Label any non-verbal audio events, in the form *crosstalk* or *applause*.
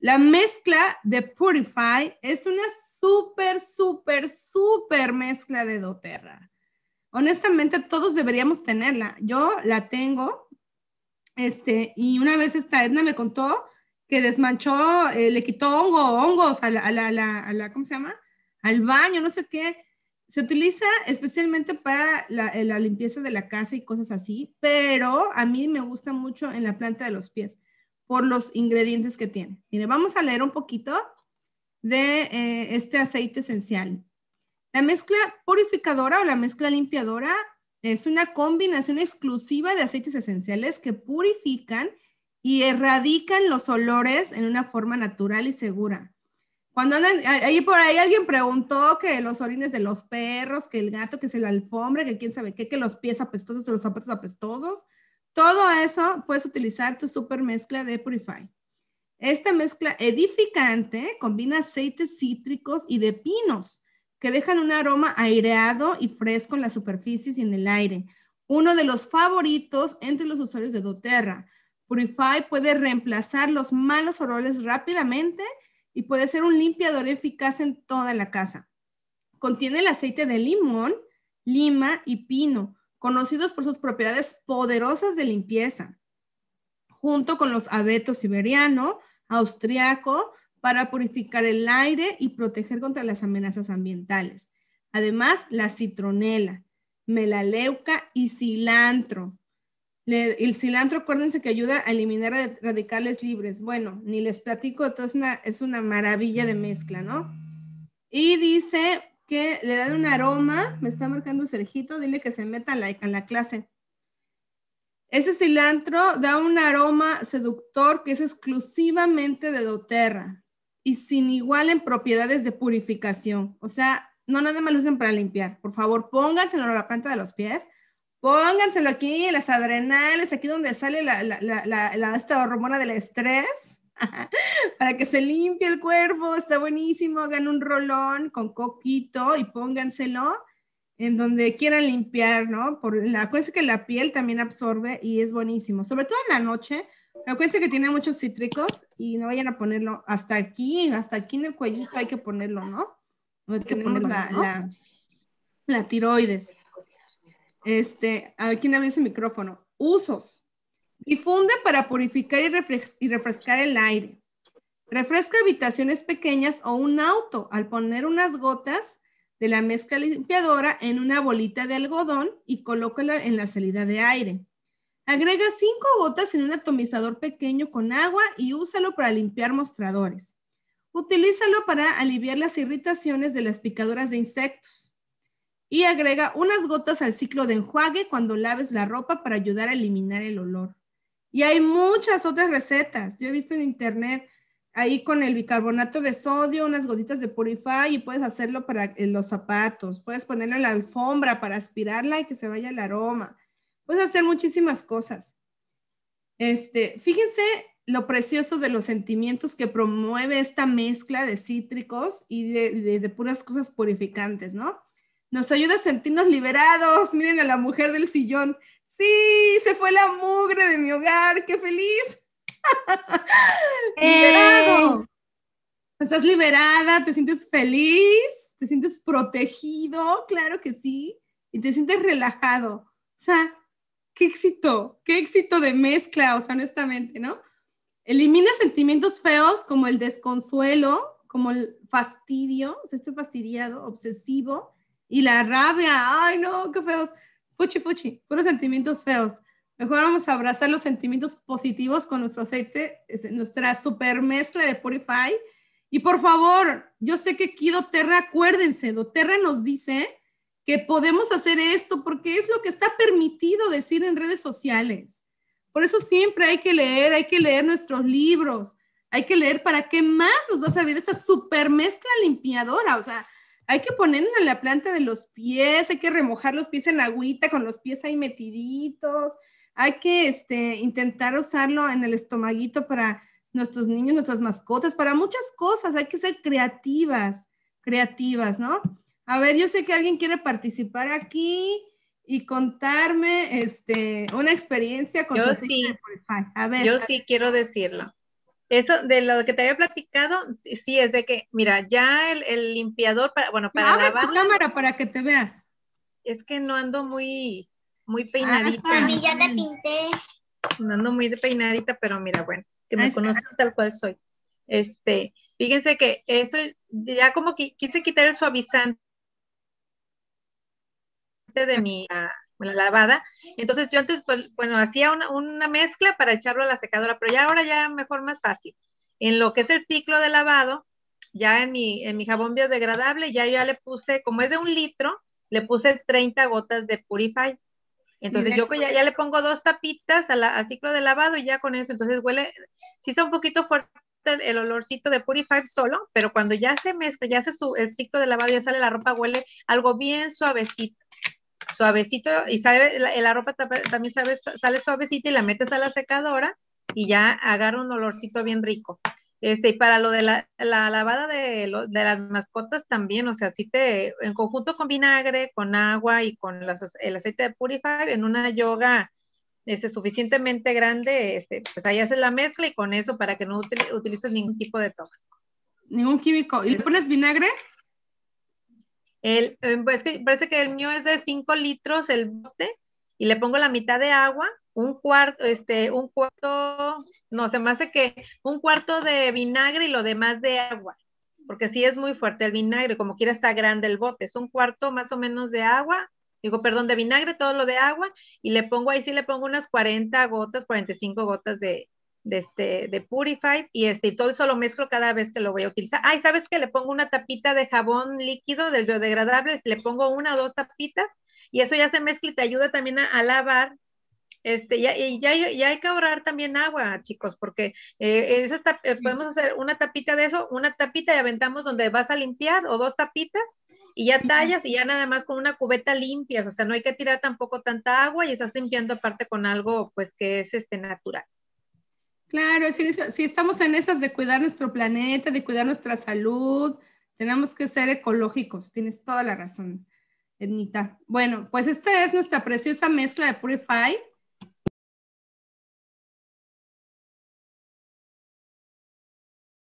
La mezcla de Purify es una súper, súper, súper mezcla de doTERRA. Honestamente, todos deberíamos tenerla. Yo la tengo. Este, y una vez esta Edna me contó que desmanchó, eh, le quitó hongo, hongos a la, a, la, a, la, ¿cómo se llama? Al baño, no sé qué. Se utiliza especialmente para eh, la limpieza de la casa y cosas así, pero a mí me gusta mucho en la planta de los pies por los ingredientes que tiene. Mire, vamos a leer un poquito de eh, este aceite esencial. La mezcla purificadora o la mezcla limpiadora es una combinación exclusiva de aceites esenciales que purifican y erradican los olores en una forma natural y segura. Cuando andan, ahí por ahí alguien preguntó que los orines de los perros, que el gato, que es la alfombra, que quién sabe qué, que los pies apestosos, de los zapatos apestosos. Todo eso puedes utilizar tu super mezcla de Purify. Esta mezcla edificante combina aceites cítricos y de pinos que dejan un aroma aireado y fresco en las superficies y en el aire. Uno de los favoritos entre los usuarios de doTERRA. Purify puede reemplazar los malos olores rápidamente y puede ser un limpiador eficaz en toda la casa. Contiene el aceite de limón, lima y pino, conocidos por sus propiedades poderosas de limpieza, junto con los abetos siberiano, austriaco, para purificar el aire y proteger contra las amenazas ambientales. Además, la citronela, melaleuca y cilantro. el cilantro, acuérdense que ayuda a eliminar radicales libres. Bueno, ni les platico, todo una, es una maravilla de mezcla, ¿no? Y dice que le dan un aroma, me está marcando Sergito, dile que se meta like en la clase. Ese cilantro da un aroma seductor que es exclusivamente de doTERRA y sin igual en propiedades de purificación. O sea, no nada más lo usen para limpiar. Por favor, pónganselo a la planta de los pies, pónganselo aquí en las adrenales, aquí donde sale la, la, la esta hormona del estrés *laughs* para que se limpie el cuerpo, está buenísimo, hagan un rolón con coquito y pónganselo en donde quieran limpiar, ¿no? Por la, acuérdense que la piel también absorbe y es buenísimo, sobre todo en la noche, acuérdense que tiene muchos cítricos y no vayan a ponerlo hasta aquí, hasta aquí en el cuellito hay que ponerlo, ¿no? Donde tenemos la, la, tiroides. Este, ¿a quién abrió su micrófono? Usos. Difunde para purificar y, refrescar el aire. Refresca habitaciones pequeñas o un auto al poner unas gotas de la mezcla limpiadora en una bolita de algodón y colócala en la salida de aire. Agrega cinco gotas en un atomizador pequeño con agua y úsalo para limpiar mostradores. Utilízalo para aliviar las irritaciones de las picaduras de insectos. Y agrega unas gotas al ciclo de enjuague cuando laves la ropa para ayudar a eliminar el olor. Y hay muchas otras recetas. Yo he visto en internet ahí con el bicarbonato de sodio, unas gotitas de purify y puedes hacerlo para eh, los zapatos. Puedes ponerlo en la alfombra para aspirarla y que se vaya el aroma. Puedes hacer muchísimas cosas. Este, fíjense lo precioso de los sentimientos que promueve esta mezcla de cítricos y de, de puras cosas purificantes, ¿no? Nos ayuda a sentirnos liberados. Miren a la mujer del sillón sí, se fue la mugre de mi hogar, qué feliz. *laughs* Liberado. Eh. Estás liberada, te sientes feliz, te sientes protegido, claro que sí, y te sientes relajado. O sea, qué éxito, qué éxito de mezcla, o sea, honestamente, ¿no? Elimina sentimientos feos como el desconsuelo, como el fastidio, o sea, estoy fastidiado, obsesivo, y la rabia, ay no, qué feos fuchi, fuchi, puros sentimientos feos. Mejor vamos a abrazar los sentimientos positivos con nuestro aceite, nuestra super mezcla de Purify. Y por favor, yo sé que aquí Doterra, acuérdense, Doterra nos dice que podemos hacer esto porque es lo que está permitido decir en redes sociales. Por eso siempre hay que leer, hay que leer nuestros libros, hay que leer para qué más nos va a servir esta super mezcla limpiadora. O sea, hay que ponerlo en la planta de los pies, hay que remojar los pies en agüita con los pies ahí metiditos, hay que este, intentar usarlo en el estomaguito para nuestros niños, nuestras mascotas, para muchas cosas, hay que ser creativas, creativas, ¿no? A ver, yo sé que alguien quiere participar aquí y contarme este, una experiencia con yo sí. a ver, yo sí quiero decirlo. Eso de lo que te había platicado, sí, es de que, mira, ya el, limpiador, para, bueno, para lavar. tu cámara para que te veas. Es que no ando muy, muy ah, peinadita. a mí ya te pinté. No ando muy de peinadita, pero mira, bueno, que me conozco tal cual soy. Este, fíjense que eso, ya como que quise quitar el suavizante de mi, ah, la lavada. Entonces yo antes, pues, bueno, hacía una, mezcla para echarlo a la secadora, pero ya ahora ya mejor más fácil. En lo que es el ciclo de lavado, ya en mi, mi jabón biodegradable, ya ya le puse, como es de un litro, le puse 30 gotas de Purify. Entonces yo ya, ya le pongo dos tapitas al ciclo de lavado y ya con eso, entonces huele, si está un poquito fuerte el olorcito de Purify solo, pero cuando ya se mezcla, ya hace su, el ciclo de lavado, ya sale la ropa, huele algo bien suavecito suavecito y sabe, la, ropa también sabe, sale suavecita y la metes a la secadora y ya agarra un olorcito bien rico. Este, y para lo de la, lavada de, de, las mascotas también, o sea, si te, en conjunto con vinagre, con agua y con el aceite de Purify, en una yoga este, suficientemente grande, este, pues ahí haces la mezcla y con eso para que no utilices ningún tipo de tóxico. Ningún químico. ¿Y le pones vinagre? El, em, pues, parece que el mío es de 5 litros el bote y le pongo la mitad de agua, un cuarto, este, un cuarto, no, se me hace que un cuarto de vinagre y lo demás de agua, porque si es muy fuerte el vinagre, como quiera está grande el bote, es un cuarto más o menos de agua, digo, perdón, de vinagre, todo lo de agua, y le pongo ahí sí le pongo unas 40 gotas, 45 gotas de, de, este, de Purify y este, todo eso lo mezclo cada vez que lo voy a utilizar. Ay, ¿sabes que le pongo una tapita de jabón líquido del biodegradable? Le pongo una o dos tapitas y eso ya se mezcla y te ayuda también a, lavar. Este, ya, y ya, hay que ahorrar también agua, chicos, porque eh, eh, podemos hacer una tapita de eso, una tapita y aventamos donde vas a limpiar o dos tapitas y ya tallas y ya nada más con una cubeta limpias, o sea, no hay que tirar tampoco tanta agua y estás limpiando aparte con algo pues que es este natural. Claro, si estamos en esas de cuidar nuestro planeta, de cuidar nuestra salud, tenemos que ser ecológicos, tienes toda la razón, Edmita. Bueno, pues esta es nuestra preciosa mezcla de Purify.